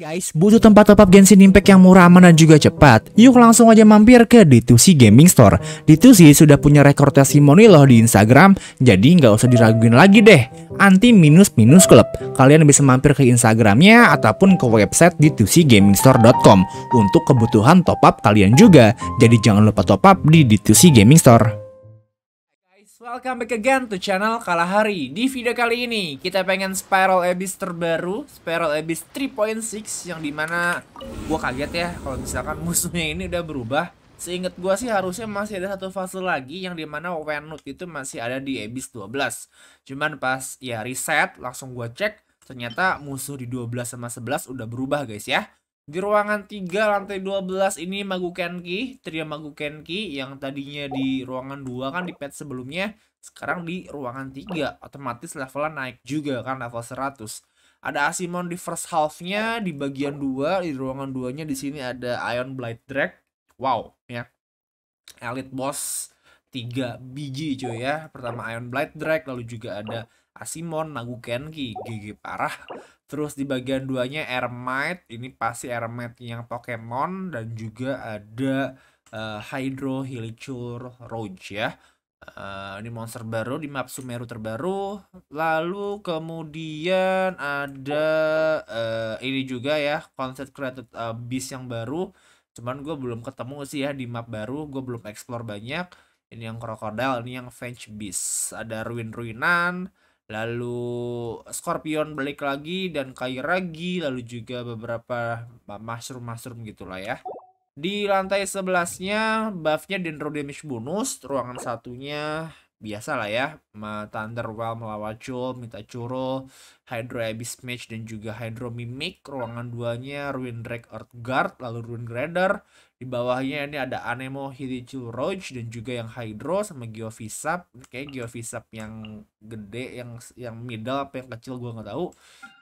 guys, butuh tempat top up Genshin Impact yang murah, aman dan juga cepat? Yuk langsung aja mampir ke d Gaming Store. d sudah punya rekor testimoni loh di Instagram, jadi nggak usah diraguin lagi deh. Anti minus minus klub. Kalian bisa mampir ke Instagramnya ataupun ke website d 2 Store.com untuk kebutuhan top up kalian juga. Jadi jangan lupa top up di d Gaming Store. Welcome back again to channel Kalahari. Di video kali ini, kita pengen Spiral Abyss terbaru, Spiral Abyss 3.6 yang dimana gua kaget ya kalau misalkan musuhnya ini udah berubah. Seinget gua sih harusnya masih ada satu fase lagi yang dimana Wenut itu masih ada di Abyss 12. Cuman pas ya reset, langsung gua cek, ternyata musuh di 12 sama 11 udah berubah guys ya. Di ruangan 3 lantai 12 ini Magu Kenki, trio Magu Kenki yang tadinya di ruangan 2 kan di pet sebelumnya, sekarang di ruangan 3, otomatis levelnya naik juga kan level 100. Ada Asimon di first half-nya, di bagian 2, di ruangan 2-nya di sini ada Ion Blight Drag. Wow, ya. Elite Boss tiga hmm. biji cuy ya. Pertama Iron Blight Drake, lalu juga ada Asimon, Nagu Kenki, GG parah. Terus di bagian duanya Ermite, ini pasti Ermite yang Pokemon dan juga ada uh, Hydro, Hilichur, Roach ya. Uh, ini monster baru di map Sumeru terbaru. Lalu kemudian ada uh, ini juga ya konsep created uh, yang baru. Cuman gue belum ketemu sih ya di map baru. Gue belum explore banyak ini yang krokodil ini yang French Beast ada ruin-ruinan lalu Scorpion balik lagi dan Kairagi lalu juga beberapa mushroom-mushroom gitulah ya di lantai sebelasnya buffnya Dendro Damage bonus ruangan satunya biasa lah ya Thunder thunderwell melawan Joel, Minta Churro, Hydro Abyss Mage dan juga Hydro Mimic ruangan duanya Ruin Drake Earth Guard lalu Ruin grader. Di bawahnya ini ada Anemo Hirichu Roach dan juga yang Hydro sama Geovisap. Kayak Geovisap yang gede, yang yang middle apa yang kecil gue nggak tahu.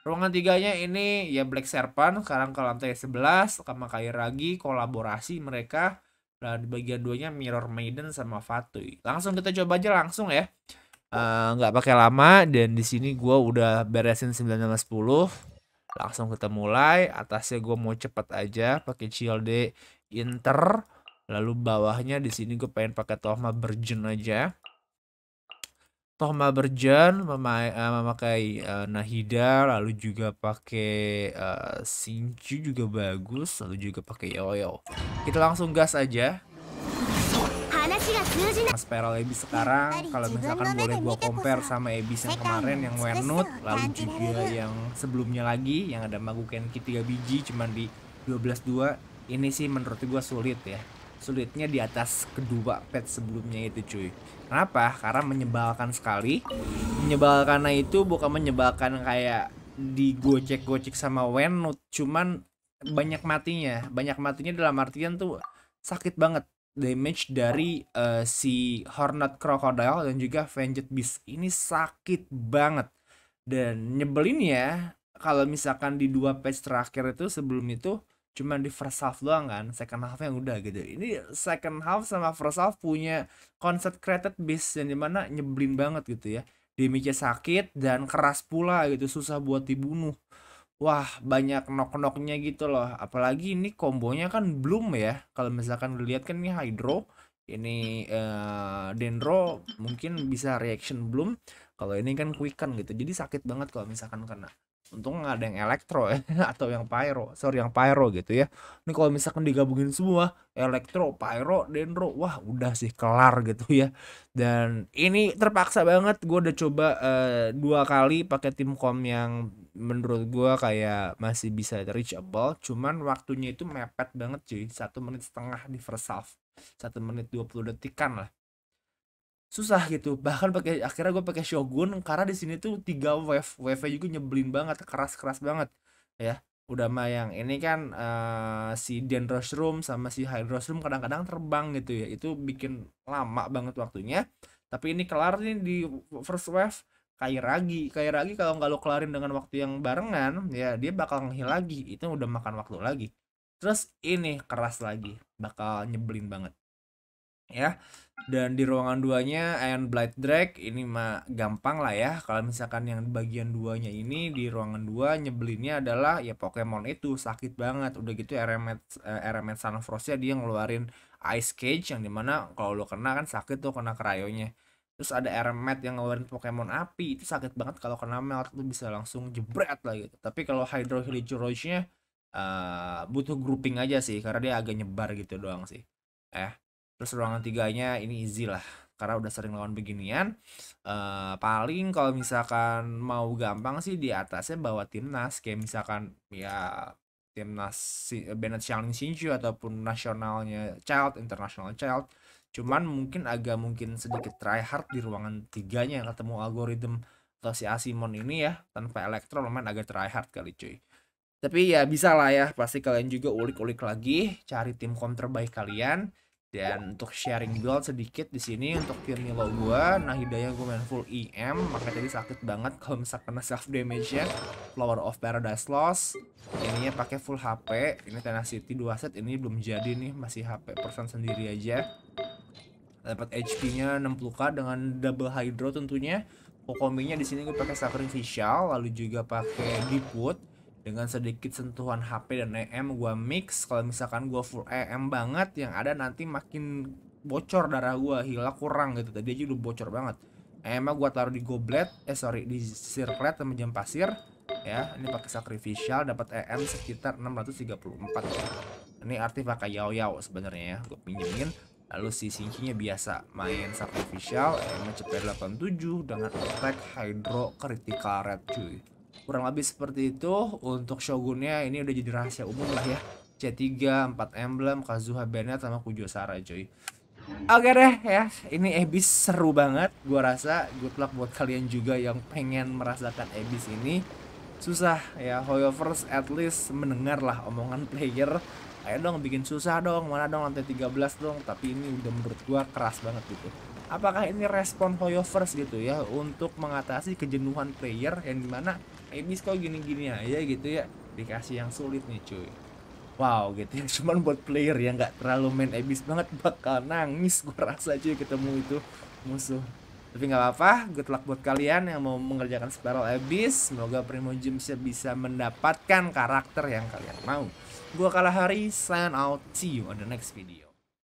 Ruangan tiganya ini ya Black Serpent sekarang ke lantai 11 sama Kairagi kolaborasi mereka dan di bagian duanya Mirror Maiden sama Fatui. Langsung kita coba aja langsung ya. Eh, nggak uh, pakai lama dan di sini gue udah beresin 9 sama 10 langsung kita mulai atasnya gue mau cepet aja pakai shield Inter. Lalu bawahnya di sini gue pengen pakai Tohma Bergen aja. Tohma Bergen eh, memakai, uh, Nahida, lalu juga pakai uh, eh, Sinju juga bagus, lalu juga pakai Yoyo. Kita langsung gas aja. Mas peral Ebi sekarang kalau misalkan boleh gua compare sama Ebis yang kemarin yang Wernut lalu juga yang sebelumnya lagi yang ada Magukenki 3 biji cuman di 12-2 ini sih menurut gue sulit ya sulitnya di atas kedua pet sebelumnya itu cuy kenapa karena menyebalkan sekali menyebalkan itu bukan menyebalkan kayak digocek-gocek sama Wenut cuman banyak matinya banyak matinya dalam artian tuh sakit banget damage dari uh, si Hornet Crocodile dan juga Venged Beast ini sakit banget dan nyebelin ya kalau misalkan di dua patch terakhir itu sebelum itu cuma di first half doang kan second half yang udah gitu ini second half sama first half punya konsep created base yang dimana nyebelin banget gitu ya damage sakit dan keras pula gitu susah buat dibunuh wah banyak knock-knocknya gitu loh apalagi ini kombonya kan belum ya kalau misalkan dilihat kan ini hydro ini uh, dendro mungkin bisa reaction belum kalau ini kan quicken gitu jadi sakit banget kalau misalkan kena untung nggak ada yang elektro ya atau yang pyro sorry yang pyro gitu ya ini kalau misalkan digabungin semua elektro pyro dendro wah udah sih kelar gitu ya dan ini terpaksa banget gue udah coba uh, dua kali pakai tim kom yang menurut gue kayak masih bisa reachable cuman waktunya itu mepet banget cuy satu menit setengah di first half satu menit 20 detik kan lah susah gitu bahkan pakai akhirnya gue pakai Shogun karena di sini tuh tiga wave wave juga nyebelin banget keras keras banget ya udah mah yang ini kan uh, si Dendros Room sama si Hydros Room kadang-kadang terbang gitu ya itu bikin lama banget waktunya tapi ini kelar nih di first wave kayak kayak ragi kalau nggak lo kelarin dengan waktu yang barengan ya dia bakal ngehil lagi itu udah makan waktu lagi terus ini keras lagi bakal nyebelin banget ya dan di ruangan duanya and Blight Drag ini mah gampang lah ya kalau misalkan yang bagian duanya ini di ruangan dua nyebelinnya adalah ya Pokemon itu sakit banget udah gitu Eremet RMS eh, Eremet Frostnya dia ngeluarin Ice Cage yang dimana kalau lo kena kan sakit tuh kena krayonya terus ada RMS yang ngeluarin Pokemon api itu sakit banget kalau kena melt tuh bisa langsung jebret lah gitu tapi kalau Hydro Roach uh, eh, butuh grouping aja sih karena dia agak nyebar gitu doang sih eh terus ruangan tiganya ini easy lah karena udah sering lawan beginian uh, paling kalau misalkan mau gampang sih di atasnya bawa timnas kayak misalkan ya timnas si, eh, Bennett Shaolin Shinju ataupun nasionalnya Child International Child cuman mungkin agak mungkin sedikit try hard di ruangan tiganya ketemu algoritm atau si Asimon ini ya tanpa elektro lumayan agak try hard kali cuy tapi ya bisa lah ya pasti kalian juga ulik-ulik lagi cari tim kom terbaik kalian dan untuk sharing build sedikit di sini untuk Kirnilo gue nah hidayah gue main full EM maka tadi sakit banget kalau misalkan kena self damage ya Flower of Paradise Lost ininya pakai full HP ini Tenacity 2 set ini belum jadi nih masih HP persen sendiri aja dapat HP nya 60k dengan double hydro tentunya Pokominya di sini gue pakai Suffering Facial lalu juga pakai Deep Wood dengan sedikit sentuhan HP dan EM gue mix kalau misalkan gue full EM banget yang ada nanti makin bocor darah gue hilang kurang gitu tadi aja udah bocor banget EM gue taruh di goblet eh sorry di circlet sama jam pasir ya ini pakai sacrificial dapat EM sekitar 634 ini arti pakai yao yao sebenarnya ya gue pinjemin lalu si sincinya biasa main sacrificial emang cepet 87 dengan attack hydro critical red cuy kurang lebih seperti itu untuk shogunnya ini udah jadi rahasia umum lah ya C3 4 emblem Kazuha Bennett sama Kujo Sara coy Oke okay deh ya, ini Ebis seru banget. Gua rasa good luck buat kalian juga yang pengen merasakan Ebis ini. Susah ya, Hoyovers at least mendengar lah omongan player. Ayo dong bikin susah dong, mana dong lantai 13 dong. Tapi ini udah menurut gua keras banget gitu. Apakah ini respon Hoyovers gitu ya untuk mengatasi kejenuhan player yang dimana Ebis kok gini-gini aja gitu ya dikasih yang sulit nih cuy wow gitu ya cuman buat player yang nggak terlalu main Ebis banget bakal nangis gue rasa cuy ketemu itu musuh tapi nggak apa-apa good luck buat kalian yang mau mengerjakan Spiral Abyss semoga Primo Jamesnya bisa mendapatkan karakter yang kalian mau gue kalah hari sign out see you on the next video